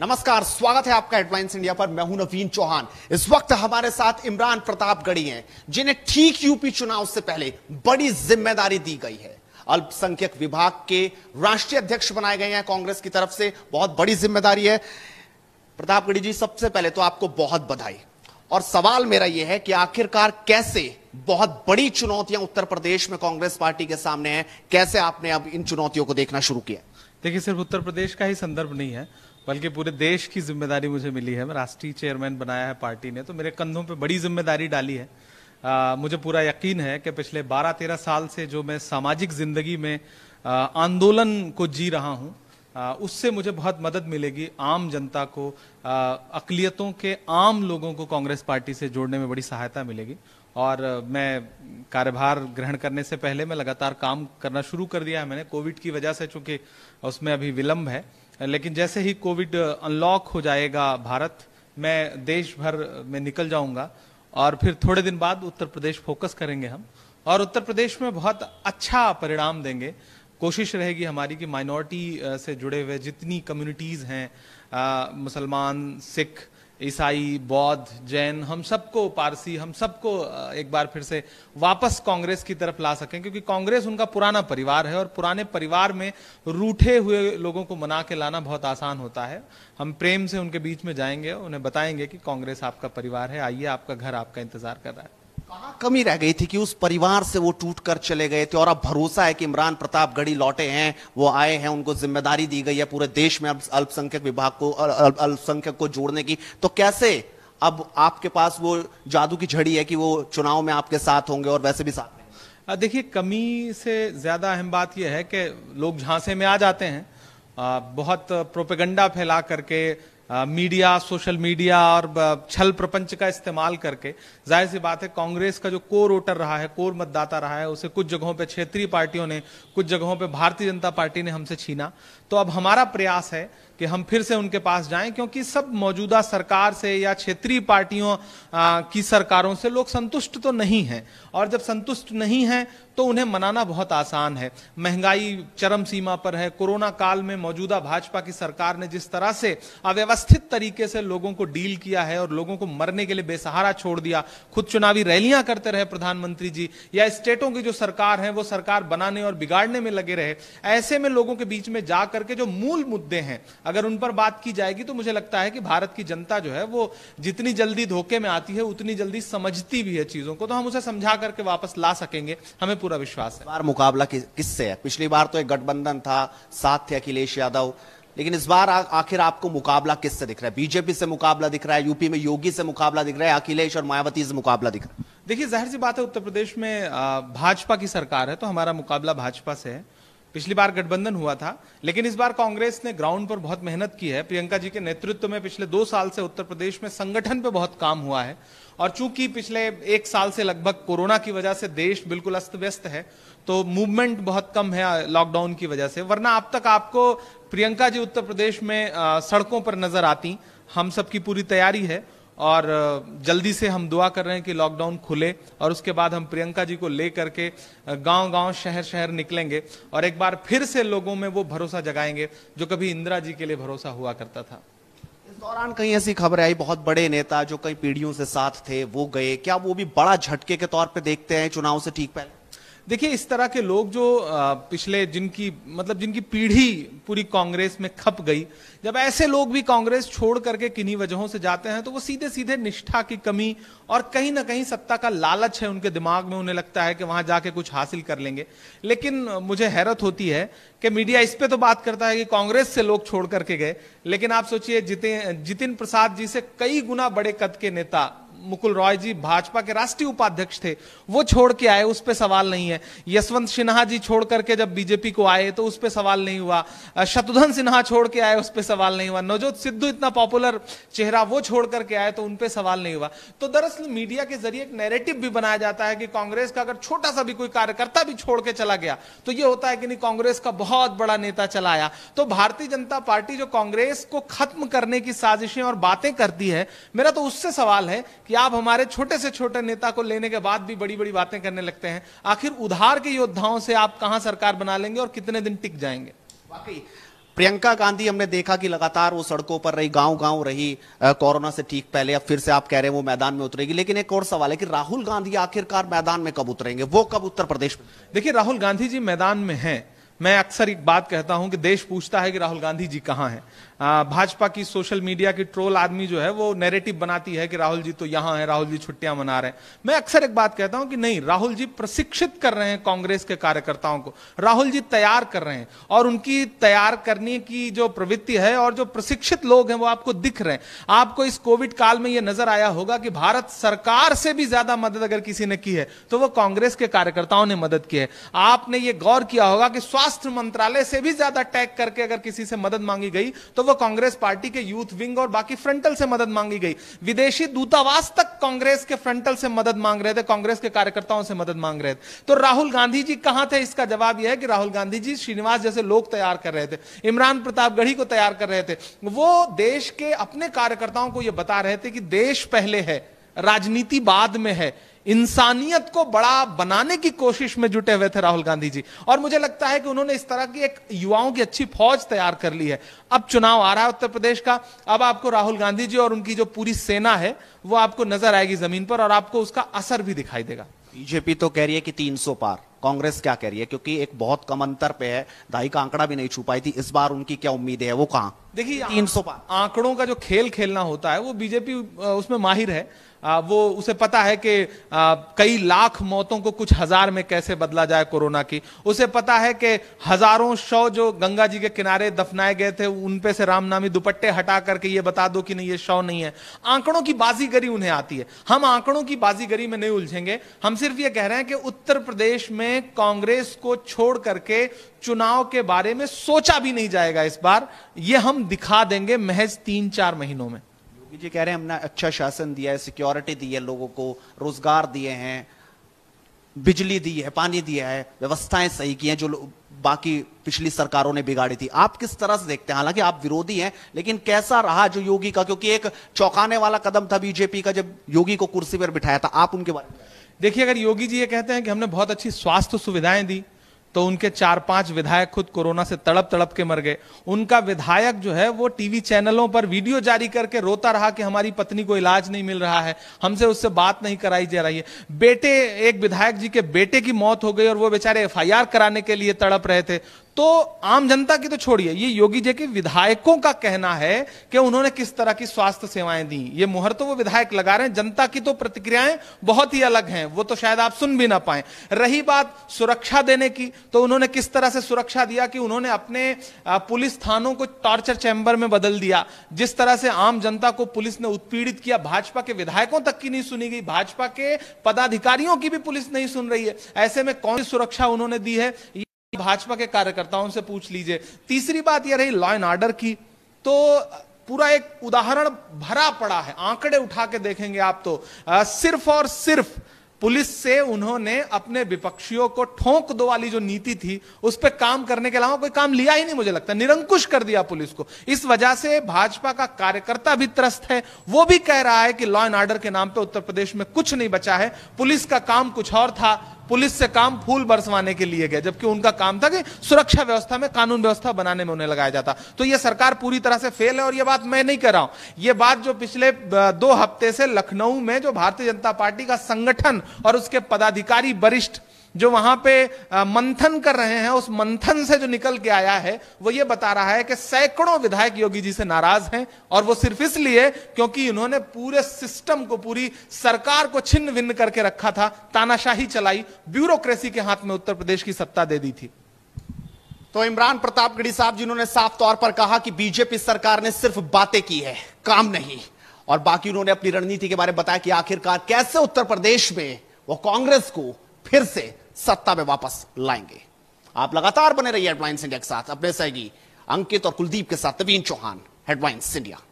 नमस्कार स्वागत है आपका हेडलाइंस इंडिया पर मैं हूं नवीन चौहान इस वक्त हमारे साथ इमरान प्रताप गढ़ी हैं जिन्हें ठीक यूपी चुनाव से पहले बड़ी जिम्मेदारी दी गई है अल्पसंख्यक विभाग के राष्ट्रीय अध्यक्ष बनाए गए हैं कांग्रेस की तरफ से बहुत बड़ी जिम्मेदारी है प्रतापगढ़ी जी सबसे पहले तो आपको बहुत बधाई और सवाल मेरा यह है कि आखिरकार कैसे बहुत बड़ी चुनौतियां उत्तर प्रदेश में कांग्रेस पार्टी के सामने हैं कैसे आपने अब इन चुनौतियों को देखना शुरू किया देखिए सिर्फ उत्तर प्रदेश का ही संदर्भ नहीं है बल्कि पूरे देश की जिम्मेदारी मुझे मिली है मैं राष्ट्रीय चेयरमैन बनाया है पार्टी ने तो मेरे कंधों पे बड़ी जिम्मेदारी डाली है आ, मुझे पूरा यकीन है कि पिछले 12-13 साल से जो मैं सामाजिक जिंदगी में आंदोलन को जी रहा हूँ उससे मुझे बहुत मदद मिलेगी आम जनता को आ, अकलियतों के आम लोगों को कांग्रेस पार्टी से जोड़ने में बड़ी सहायता मिलेगी और मैं कार्यभार ग्रहण करने से पहले मैं लगातार काम करना शुरू कर दिया है मैंने कोविड की वजह से चूंकि उसमें अभी विलंब है लेकिन जैसे ही कोविड अनलॉक हो जाएगा भारत मैं देश भर में निकल जाऊंगा और फिर थोड़े दिन बाद उत्तर प्रदेश फोकस करेंगे हम और उत्तर प्रदेश में बहुत अच्छा परिणाम देंगे कोशिश रहेगी हमारी कि माइनॉरिटी से जुड़े हुए जितनी कम्युनिटीज़ हैं मुसलमान सिख ईसाई बौद्ध जैन हम सबको पारसी हम सबको एक बार फिर से वापस कांग्रेस की तरफ ला सकें क्योंकि कांग्रेस उनका पुराना परिवार है और पुराने परिवार में रूठे हुए लोगों को मना के लाना बहुत आसान होता है हम प्रेम से उनके बीच में जाएंगे उन्हें बताएंगे कि कांग्रेस आपका परिवार है आइए आपका घर आपका इंतजार कर रहा है कहाँ कमी रह गई थी कि उस परिवार से वो टूट कर चले गए थे और अब भरोसा है कि इमरान प्रताप गढ़ी लौटे हैं वो आए हैं उनको जिम्मेदारी दी गई है पूरे देश में अब अल्पसंख्यक विभाग को अल्पसंख्यक को जोड़ने की तो कैसे अब आपके पास वो जादू की झड़ी है कि वो चुनाव में आपके साथ होंगे और वैसे भी साथ देखिए कमी से ज़्यादा अहम बात यह है कि लोग झांसे में आ जाते हैं आ, बहुत प्रोपेगंडा फैला करके मीडिया सोशल मीडिया और छल प्रपंच का इस्तेमाल करके जाहिर सी बात है कांग्रेस का जो कोर वोटर रहा है कोर मतदाता रहा है उसे कुछ जगहों पे क्षेत्रीय पार्टियों ने कुछ जगहों पे भारतीय जनता पार्टी ने हमसे छीना तो अब हमारा प्रयास है कि हम फिर से उनके पास जाएं क्योंकि सब मौजूदा सरकार से या क्षेत्रीय पार्टियों की सरकारों से लोग संतुष्ट तो नहीं हैं और जब संतुष्ट नहीं हैं तो उन्हें मनाना बहुत आसान है महंगाई चरम सीमा पर है कोरोना काल में मौजूदा भाजपा की सरकार ने जिस तरह से अव्यवस्थित तरीके से लोगों को डील किया है और लोगों को मरने के लिए बेसहारा छोड़ दिया खुद चुनावी रैलियां करते रहे प्रधानमंत्री जी या स्टेटों की जो सरकार है वो सरकार बनाने और बिगाड़ने में लगे रहे ऐसे में लोगों के बीच में जा करके जो मूल मुद्दे हैं अगर उन पर बात की जाएगी तो मुझे लगता है कि भारत की जनता जो है वो जितनी जल्दी धोखे में आती है उतनी जल्दी समझती भी है चीजों को तो हम उसे समझा करके वापस ला सकेंगे हमें पूरा विश्वास है बार मुकाबला किससे है पिछली बार तो एक गठबंधन था साथ थे अखिलेश यादव लेकिन इस बार आखिर आपको मुकाबला किससे दिख रहा है बीजेपी से मुकाबला दिख रहा है यूपी में योगी से मुकाबला दिख रहा है अखिलेश और मायावती से मुकाबला दिख रहा है देखिए जाहिर सी बात है उत्तर प्रदेश में भाजपा की सरकार है तो हमारा मुकाबला भाजपा से है पिछली बार गठबंधन हुआ था लेकिन इस बार कांग्रेस ने ग्राउंड पर बहुत मेहनत की है प्रियंका जी के नेतृत्व में पिछले दो साल से उत्तर प्रदेश में संगठन पर बहुत काम हुआ है और चूंकि पिछले एक साल से लगभग कोरोना की वजह से देश बिल्कुल अस्त व्यस्त है तो मूवमेंट बहुत कम है लॉकडाउन की वजह से वरना अब तक आपको प्रियंका जी उत्तर प्रदेश में सड़कों पर नजर आती हम सबकी पूरी तैयारी है और जल्दी से हम दुआ कर रहे हैं कि लॉकडाउन खुले और उसके बाद हम प्रियंका जी को ले करके गांव गांव शहर शहर निकलेंगे और एक बार फिर से लोगों में वो भरोसा जगाएंगे जो कभी इंदिरा जी के लिए भरोसा हुआ करता था इस दौरान कहीं ऐसी खबरें आई बहुत बड़े नेता जो कई पीढ़ियों से साथ थे वो गए क्या वो भी बड़ा झटके के तौर पर देखते हैं चुनाव से ठीक पहले देखिए इस तरह के लोग जो पिछले जिनकी मतलब जिनकी पीढ़ी पूरी कांग्रेस में खप गई जब ऐसे लोग भी कांग्रेस छोड़ करके किन्हीं वजहों से जाते हैं तो वो सीधे सीधे निष्ठा की कमी और कहीं ना कहीं सत्ता का लालच है उनके दिमाग में उन्हें लगता है कि वहां जाके कुछ हासिल कर लेंगे लेकिन मुझे हैरत होती है कि मीडिया इस पे तो बात करता है कि कांग्रेस से लोग छोड़ करके गए लेकिन आप सोचिए जितिन प्रसाद जी से कई गुना बड़े कद के नेता मुकुल रॉय जी भाजपा के राष्ट्रीय उपाध्यक्ष थे वो छोड़ के आए उस पर सवाल नहीं है यशवंत सिन्हा जी छोड़ करके जब बीजेपी को आए तो उस पर सवाल नहीं हुआ शत्रुघ्न सिन्हा छोड़ के आए उस पर सवाल नहीं हुआ नवजोत सिद्धू इतना पॉपुलर चेहरा वो छोड़ करके आए तो उनपे सवाल नहीं हुआ तो दरअसल मीडिया के जरिए एक नैरेटिव भी बनाया जाता है कि कांग्रेस का अगर छोटा सा भी कोई कार्यकर्ता भी छोड़ के चला गया तो यह होता है कि नहीं कांग्रेस का बहुत बड़ा नेता चला आया तो भारतीय जनता पार्टी जो कांग्रेस को खत्म करने की साजिशें और बातें करती है मेरा तो उससे सवाल है कि आप हमारे छोटे से छोटे नेता को लेने के बाद भी बड़ी बड़ी बातें करने लगते हैं आखिर उधार के योद्धाओं से आप कहां सरकार बना लेंगे और कितने दिन टिक जाएंगे वाकई प्रियंका गांधी हमने देखा कि लगातार वो सड़कों पर रही गांव गांव रही कोरोना से ठीक पहले अब फिर से आप कह रहे हैं वो मैदान में उतरेगी लेकिन एक और सवाल है कि राहुल गांधी आखिरकार मैदान में कब उतरेंगे वो कब उत्तर प्रदेश देखिए राहुल गांधी जी मैदान में हैं मैं अक्सर एक बात कहता हूं कि देश पूछता है कि राहुल गांधी जी कहाँ हैं भाजपा की सोशल मीडिया की ट्रोल आदमी जो है वो नैरेटिव बनाती है कि राहुल जी तो यहाँ हैं राहुल जी छुट्टियां मना रहे हैं मैं अक्सर एक बात कहता हूं कि नहीं राहुल जी प्रशिक्षित कर रहे हैं कांग्रेस के कार्यकर्ताओं को राहुल जी तैयार कर रहे हैं और उनकी तैयार करने की जो प्रवृत्ति है और जो प्रशिक्षित लोग हैं वो आपको दिख रहे हैं आपको इस कोविड काल में यह नजर आया होगा कि भारत सरकार से भी ज्यादा मदद अगर किसी ने की है तो वो कांग्रेस के कार्यकर्ताओं ने मदद की है आपने ये गौर किया होगा कि स्वास्थ्य स्वास्थ्य मंत्रालय से भी ज्यादा टैग करके अगर किसी से मदद मांगी गई तो वो कांग्रेस पार्टी के यूथ विंग और बाकी फ्रंटल से मदद मांगी गई विदेशी दूतावास तक कांग्रेस के फ्रंटल से मदद मांग रहे थे कांग्रेस के कार्यकर्ताओं से मदद मांग रहे थे तो राहुल गांधी जी कहां थे इसका जवाब यह है कि राहुल गांधी जी श्रीनिवास जैसे लोग तैयार कर रहे थे इमरान प्रतापगढ़ी को तैयार कर रहे थे वो देश के अपने कार्यकर्ताओं को यह बता रहे थे कि देश पहले है राजनीति बाद में है इंसानियत को बड़ा बनाने की कोशिश में जुटे हुए थे राहुल गांधी जी और मुझे लगता है कि उन्होंने इस तरह की एक युवाओं की अच्छी फौज तैयार कर ली है अब चुनाव आ रहा है उत्तर प्रदेश का अब आपको राहुल गांधी जी और उनकी जो पूरी सेना है वो आपको नजर आएगी जमीन पर और आपको उसका असर भी दिखाई देगा बीजेपी तो कह रही है कि तीन पार कांग्रेस क्या कह रही है क्योंकि एक बहुत कम अंतर पे है दाई का आंकड़ा भी नहीं छू पाई थी इस बार उनकी क्या उम्मीद है वो कहा देखिए तीन सौ आंकड़ों का जो खेल खेलना होता है वो बीजेपी उसमें माहिर है वो उसे पता है कि कई लाख मौतों को कुछ हजार में कैसे बदला जाए कोरोना की उसे पता है कि हजारों शव जो गंगा जी के किनारे दफनाए गए थे उन पे से रामनामी दुपट्टे हटा करके ये बता दो कि नहीं ये शव नहीं है आंकड़ों की बाजीगरी उन्हें आती है हम आंकड़ों की बाजीगरी में नहीं उलझेंगे हम सिर्फ ये कह रहे हैं कि उत्तर प्रदेश में कांग्रेस को छोड़ करके चुनाव के बारे में सोचा भी नहीं जाएगा इस बार ये हम दिखा देंगे महज तीन चार महीनों में जी कह रहे हैं हमने अच्छा शासन दिया है सिक्योरिटी दी है लोगों को रोजगार दिए हैं बिजली दी है पानी दिया है व्यवस्थाएं सही की हैं जो बाकी पिछली सरकारों ने बिगाड़ी थी आप किस तरह से देखते हैं हालांकि आप विरोधी हैं लेकिन कैसा रहा जो योगी का क्योंकि एक चौंकाने वाला कदम था बीजेपी का जब योगी को कुर्सी पर बिठाया था आप उनके बारे में देखिए अगर योगी जी ये कहते हैं कि हमने बहुत अच्छी स्वास्थ्य सुविधाएं दी तो उनके चार पांच विधायक खुद कोरोना से तड़प तड़प के मर गए उनका विधायक जो है वो टीवी चैनलों पर वीडियो जारी करके रोता रहा कि हमारी पत्नी को इलाज नहीं मिल रहा है हमसे उससे बात नहीं कराई जा रही है बेटे एक विधायक जी के बेटे की मौत हो गई और वो बेचारे एफ कराने के लिए तड़प रहे थे तो आम जनता की तो छोड़िए ये योगी जी के विधायकों का कहना है कि उन्होंने किस तरह की स्वास्थ्य सेवाएं दी ये मुहर तो वो विधायक लगा रहे हैं जनता की तो प्रतिक्रियाएं बहुत ही अलग हैं वो तो शायद आप सुन भी ना पाए रही बात सुरक्षा देने की तो उन्होंने किस तरह से सुरक्षा दिया कि उन्होंने अपने पुलिस थानों को टॉर्चर चैंबर में बदल दिया जिस तरह से आम जनता को पुलिस ने उत्पीड़ित किया भाजपा के विधायकों तक की नहीं सुनी गई भाजपा के पदाधिकारियों की भी पुलिस नहीं सुन रही है ऐसे में कौन सी सुरक्षा उन्होंने दी है भाजपा के कार्यकर्ताओं से पूछ लीजिए तीसरी बात यह रही लॉ एंड ऑर्डर की तो पूरा एक उदाहरण भरा पड़ा है आंकड़े उठा के देखेंगे आप तो आ, सिर्फ और सिर्फ पुलिस से उन्होंने अपने विपक्षियों को ठोंक दो वाली जो नीति थी उस पर काम करने के अलावा कोई काम लिया ही नहीं मुझे लगता निरंकुश कर दिया पुलिस को इस वजह से भाजपा का कार्यकर्ता भी त्रस्त है वो भी कह रहा है कि लॉ एंड ऑर्डर के नाम पे उत्तर प्रदेश में कुछ नहीं बचा है पुलिस का काम कुछ और था पुलिस से काम फूल बरसवाने के लिए गए जबकि उनका काम था कि सुरक्षा व्यवस्था में कानून व्यवस्था बनाने में उन्हें लगाया जाता तो यह सरकार पूरी तरह से फेल है और यह बात मैं नहीं कर रहा हूं यह बात जो पिछले दो हफ्ते से लखनऊ में जो भारतीय जनता पार्टी का संगठन और उसके पदाधिकारी वरिष्ठ जो वहां पे मंथन कर रहे हैं उस मंथन से जो निकल के आया है वो ये बता रहा है कि सैकड़ों विधायक योगी जी से नाराज हैं और वो सिर्फ इसलिए क्योंकि इन्होंने पूरे सिस्टम को पूरी सरकार को छिन्न भिन्न करके रखा था तानाशाही चलाई ब्यूरोक्रेसी के हाथ में उत्तर प्रदेश की सत्ता दे दी थी तो इमरान प्रतापगढ़ी साहब जिन्होंने साफ तौर पर कहा कि बीजेपी सरकार ने सिर्फ बातें की है काम नहीं और बाकी उन्होंने अपनी रणनीति के बारे में बताया कि आखिरकार कैसे उत्तर प्रदेश में वो कांग्रेस को फिर से सत्ता में वापस लाएंगे आप लगातार बने रहिए हेडलाइंस इंडिया के साथ अपने सहयोगी अंकित और कुलदीप के साथ नवीन चौहान हेडलाइंस इंडिया